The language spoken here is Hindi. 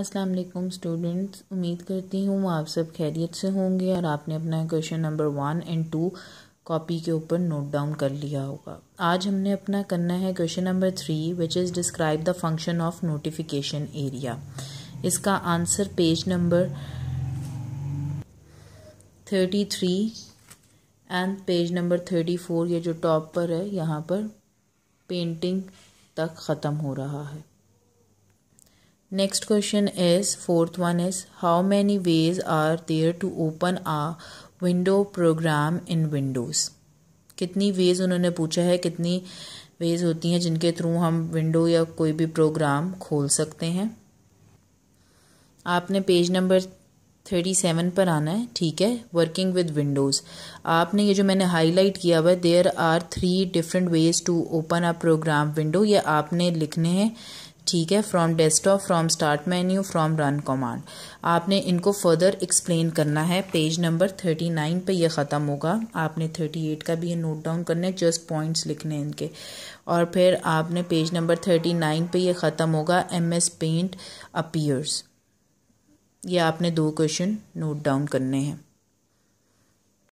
अस्सलाम वालेकुम स्टूडेंट्स उम्मीद करती हूँ आप सब खैरियत से होंगे और आपने अपना question number one and two copy के ऊपर नोट डाउन कर लिया होगा आज हमने अपना करना है question number three which is describe the function of notification area इसका answer page number thirty three and page number thirty four ये जो टॉप पर है यहाँ पर पेंटिंग तक ख़त्म हो रहा है next question is fourth one is how many ways are there to open a window program in Windows कितनी वेज उन्होंने पूछा है कितनी वेज होती हैं जिनके थ्रू हम विंडो या कोई भी प्रोग्राम खोल सकते हैं आपने पेज नंबर थर्टी सेवन पर आना है ठीक है वर्किंग विद विंडोज़ आपने ये जो मैंने हाईलाइट किया हुआ है there are three different ways to open a program window ये आपने लिखने हैं ठीक है from desktop from start menu from run command आपने इनको फर्दर एक्सप्लेन करना है पेज नंबर थर्टी नाइन पर यह ख़त्म होगा आपने थर्टी एट का भी ये नोट डाउन करना है जस्ट पॉइंट्स लिखने इनके और फिर आपने पेज नंबर थर्टी नाइन पर यह ख़त्म होगा एम एस पेंट अपीयर्स ये आपने दो क्वेश्चन नोट डाउन करने हैं